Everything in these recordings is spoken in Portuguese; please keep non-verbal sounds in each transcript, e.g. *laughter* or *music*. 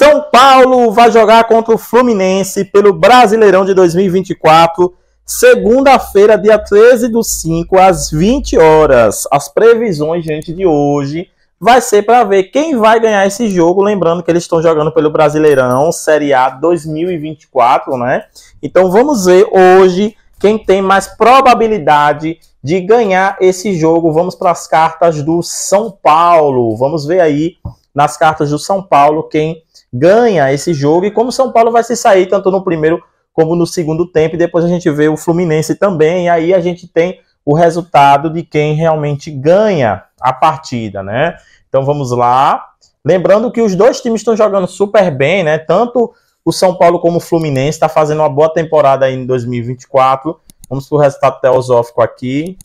São Paulo vai jogar contra o Fluminense pelo Brasileirão de 2024, segunda-feira, dia 13 do 5, às 20 horas. As previsões, gente, de hoje vai ser para ver quem vai ganhar esse jogo. Lembrando que eles estão jogando pelo Brasileirão Série A 2024, né? Então vamos ver hoje quem tem mais probabilidade de ganhar esse jogo. Vamos para as cartas do São Paulo. Vamos ver aí nas cartas do São Paulo quem ganha esse jogo e como o São Paulo vai se sair tanto no primeiro como no segundo tempo. E depois a gente vê o Fluminense também. E aí a gente tem o resultado de quem realmente ganha a partida, né? Então vamos lá. Lembrando que os dois times estão jogando super bem, né? Tanto o São Paulo como o Fluminense está fazendo uma boa temporada aí em 2024. Vamos para o resultado teosófico aqui.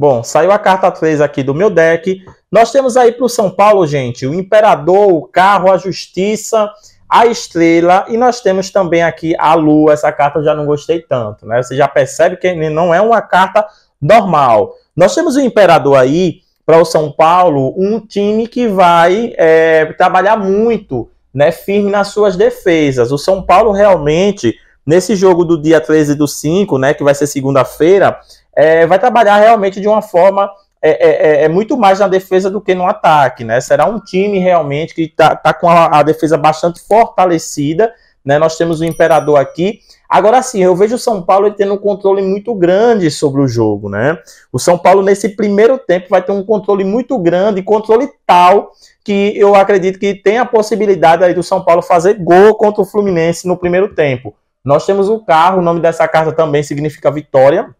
Bom, saiu a carta 3 aqui do meu deck. Nós temos aí para o São Paulo, gente, o Imperador, o Carro, a Justiça, a Estrela. E nós temos também aqui a Lua. Essa carta eu já não gostei tanto, né? Você já percebe que não é uma carta normal. Nós temos o Imperador aí, para o São Paulo, um time que vai é, trabalhar muito, né? Firme nas suas defesas. O São Paulo realmente, nesse jogo do dia 13 do 5, né? Que vai ser segunda-feira é, vai trabalhar realmente de uma forma é, é, é, é, muito mais na defesa do que no ataque, né? Será um time realmente que está tá com a, a, defesa bastante fortalecida, né? Nós temos o Imperador aqui. Agora sim, eu vejo o São Paulo tendo um controle muito grande sobre o jogo, né? O São Paulo nesse primeiro tempo vai ter um controle muito grande, controle tal que eu acredito que tem a possibilidade aí do São Paulo fazer gol contra o Fluminense no primeiro tempo. Nós temos o carro, o nome dessa carta também significa vitória,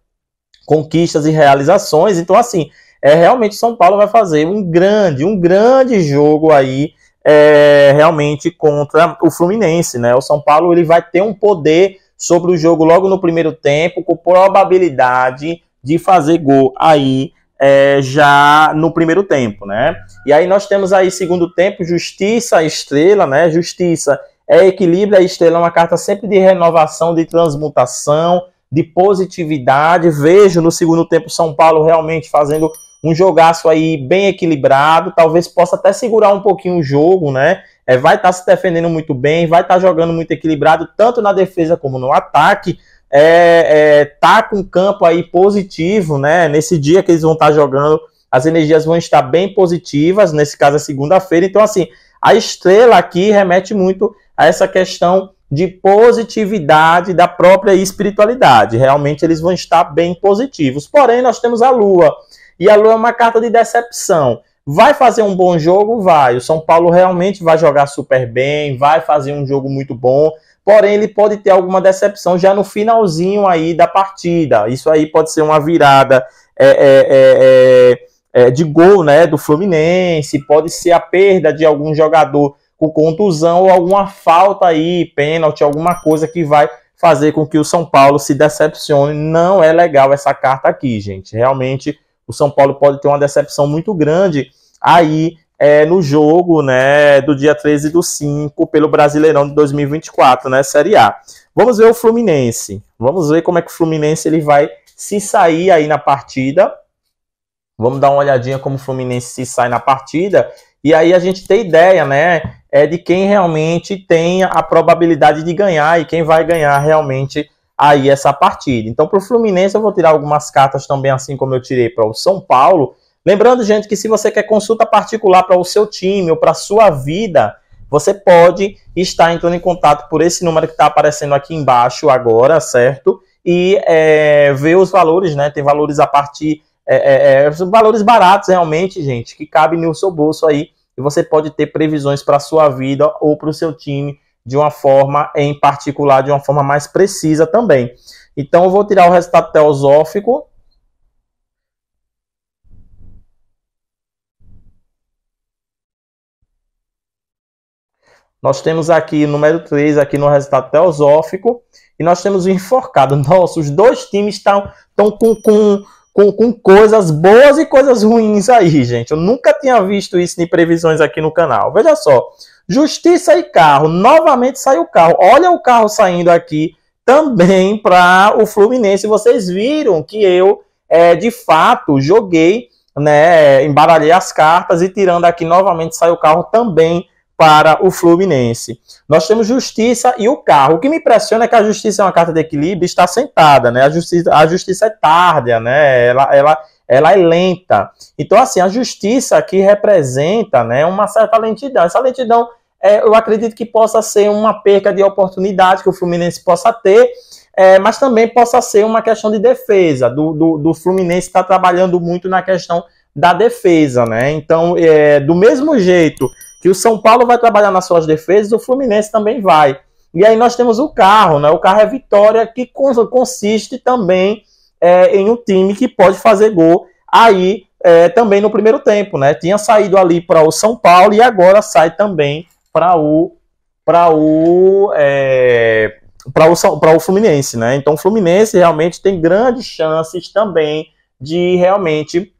conquistas e realizações. Então, assim, é realmente São Paulo vai fazer um grande, um grande jogo aí é, realmente contra o Fluminense, né? O São Paulo ele vai ter um poder sobre o jogo logo no primeiro tempo, com probabilidade de fazer gol aí é, já no primeiro tempo, né? E aí nós temos aí segundo tempo, Justiça, Estrela, né? Justiça é equilíbrio, a Estrela é uma carta sempre de renovação, de transmutação, de positividade. Vejo no segundo tempo São Paulo realmente fazendo um jogaço aí bem equilibrado, talvez possa até segurar um pouquinho o jogo, né? É, vai estar tá se defendendo muito bem, vai estar tá jogando muito equilibrado, tanto na defesa como no ataque. É, é, tá com um campo aí positivo, né? Nesse dia que eles vão estar tá jogando, as energias vão estar bem positivas, nesse caso é segunda-feira. Então, assim, a estrela aqui remete muito a essa questão de positividade da própria espiritualidade. Realmente eles vão estar bem positivos. Porém, nós temos a Lua. E a Lua é uma carta de decepção. Vai fazer um bom jogo? Vai. O São Paulo realmente vai jogar super bem, vai fazer um jogo muito bom. Porém, ele pode ter alguma decepção já no finalzinho aí da partida. Isso aí pode ser uma virada é, é, é, é, é de gol né, do Fluminense, pode ser a perda de algum jogador com contusão ou alguma falta aí, pênalti, alguma coisa que vai fazer com que o São Paulo se decepcione. Não é legal essa carta aqui, gente. Realmente o São Paulo pode ter uma decepção muito grande aí é, no jogo né, do dia 13 do 5 pelo Brasileirão de 2024, né, Série A. Vamos ver o Fluminense. Vamos ver como é que o Fluminense ele vai se sair aí na partida. Vamos dar uma olhadinha como o Fluminense se sai na partida. E aí a gente tem ideia, né? é de quem realmente tem a probabilidade de ganhar e quem vai ganhar realmente aí essa partida. Então, para o Fluminense, eu vou tirar algumas cartas também, assim como eu tirei para o São Paulo. Lembrando, gente, que se você quer consulta particular para o seu time ou para a sua vida, você pode estar entrando em contato por esse número que está aparecendo aqui embaixo agora, certo? E é, ver os valores, né? Tem valores a partir. É, é, é valores baratos, realmente, gente, que cabem no seu bolso aí e você pode ter previsões para a sua vida ou para o seu time de uma forma em particular, de uma forma mais precisa também. Então eu vou tirar o resultado teosófico. Nós temos aqui o número 3, aqui no resultado teosófico. E nós temos o enforcado. *laughs* Nossa, os dois times estão com, com com, com coisas boas e coisas ruins aí, gente. Eu nunca tinha visto isso em previsões aqui no canal. Veja só, justiça e carro. Novamente saiu o carro. Olha o carro saindo aqui também para o Fluminense. Vocês viram que eu, é, de fato, joguei, né, embaralhei as cartas e tirando aqui novamente saiu o carro também para o Fluminense. Nós temos Justiça e o carro. O que me impressiona é que a Justiça é uma carta de equilíbrio está sentada, né? A Justiça, a justiça é tardia, né? Ela, ela, ela é lenta. Então, assim, a Justiça aqui representa né, uma certa lentidão. Essa lentidão, é, eu acredito que possa ser uma perca de oportunidade que o Fluminense possa ter, é, mas também possa ser uma questão de defesa, do, do, do Fluminense estar tá trabalhando muito na questão da defesa, né? Então, é, do mesmo jeito que o São Paulo vai trabalhar nas suas defesas, o Fluminense também vai. E aí nós temos o carro, né? O carro é vitória que consiste também é, em um time que pode fazer gol aí é, também no primeiro tempo, né? Tinha saído ali para o São Paulo e agora sai também para o para o é, para o para o Fluminense, né? Então o Fluminense realmente tem grandes chances também de realmente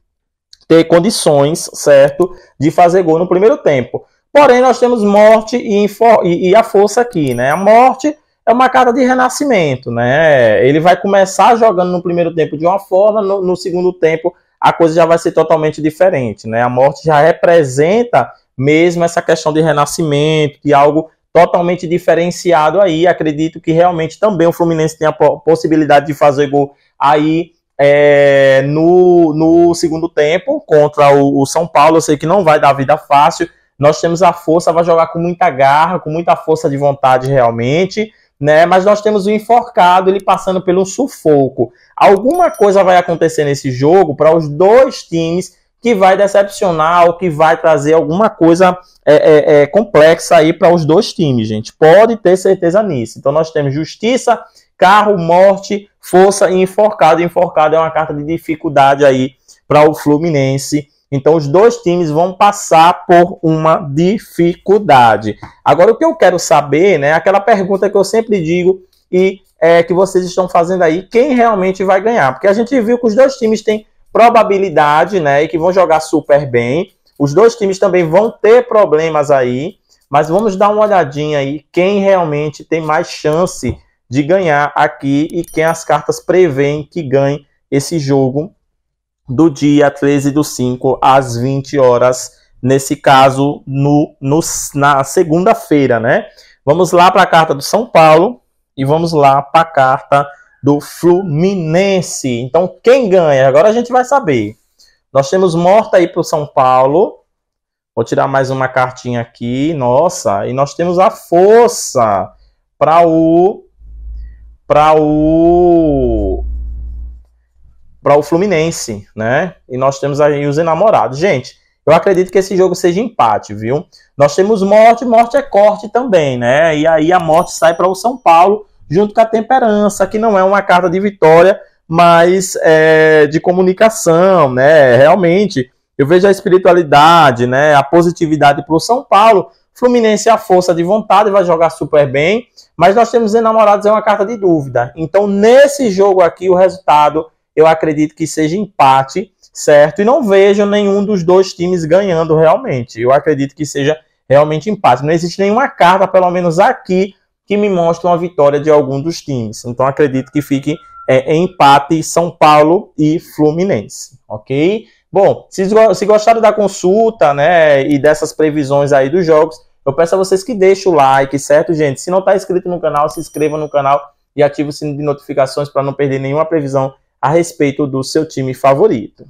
ter condições, certo, de fazer gol no primeiro tempo. Porém, nós temos morte e, e, e a força aqui, né? A morte é uma cara de renascimento, né? Ele vai começar jogando no primeiro tempo de uma forma, no, no segundo tempo a coisa já vai ser totalmente diferente, né? A morte já representa mesmo essa questão de renascimento, de é algo totalmente diferenciado aí. Acredito que realmente também o Fluminense tem a possibilidade de fazer gol aí é, no, no segundo tempo contra o, o, São Paulo. Eu sei que não vai dar vida fácil. Nós temos a força, vai jogar com muita garra, com muita força de vontade realmente. Né, mas nós temos o enforcado, ele passando pelo sufoco. Alguma coisa vai acontecer nesse jogo para os dois times que vai decepcionar ou que vai trazer alguma coisa é, é, é, complexa aí para os dois times, gente. Pode ter certeza nisso. Então nós temos justiça carro, morte, força e enforcado. Enforcado é uma carta de dificuldade aí para o Fluminense. Então os dois times vão passar por uma dificuldade. Agora o que eu quero saber, né, é aquela pergunta que eu sempre digo e é, que vocês estão fazendo aí, quem realmente vai ganhar? Porque a gente viu que os dois times têm probabilidade, né, e que vão jogar super bem. Os dois times também vão ter problemas aí, mas vamos dar uma olhadinha aí quem realmente tem mais chance de ganhar aqui e quem as cartas prevêem que ganhe esse jogo do dia 13 do 5 às 20 horas, nesse caso no, no na segunda-feira, né? Vamos lá para a carta do São Paulo e vamos lá para a carta do Fluminense. Então quem ganha? Agora a gente vai saber. Nós temos morta aí para o São Paulo. Vou tirar mais uma cartinha aqui, nossa. E nós temos a força para o para o para o Fluminense, né? E nós temos aí os enamorados. Gente, eu acredito que esse jogo seja empate, viu? Nós temos morte, morte é corte também, né? E aí a morte sai para o São Paulo junto com a temperança, que não é uma carta de vitória, mas é, de comunicação, né? Realmente eu vejo a espiritualidade, né, a positividade para o São Paulo. Fluminense é a força de vontade, vai jogar super bem, mas nós temos enamorados é uma carta de dúvida. Então, nesse jogo aqui, o resultado eu acredito que seja empate, certo? E não vejo nenhum dos dois times ganhando realmente. Eu acredito que seja realmente empate. Não existe nenhuma carta, pelo menos aqui, que me mostre uma vitória de algum dos times. Então, acredito que fique é, empate São Paulo e Fluminense, ok? Bom, se, se gostaram da consulta, né, e dessas previsões aí dos jogos, eu peço a vocês que deixem o like, certo, gente? Se não está inscrito no canal, se inscreva no canal e ative o sino de notificações para não perder nenhuma previsão a respeito do seu time favorito.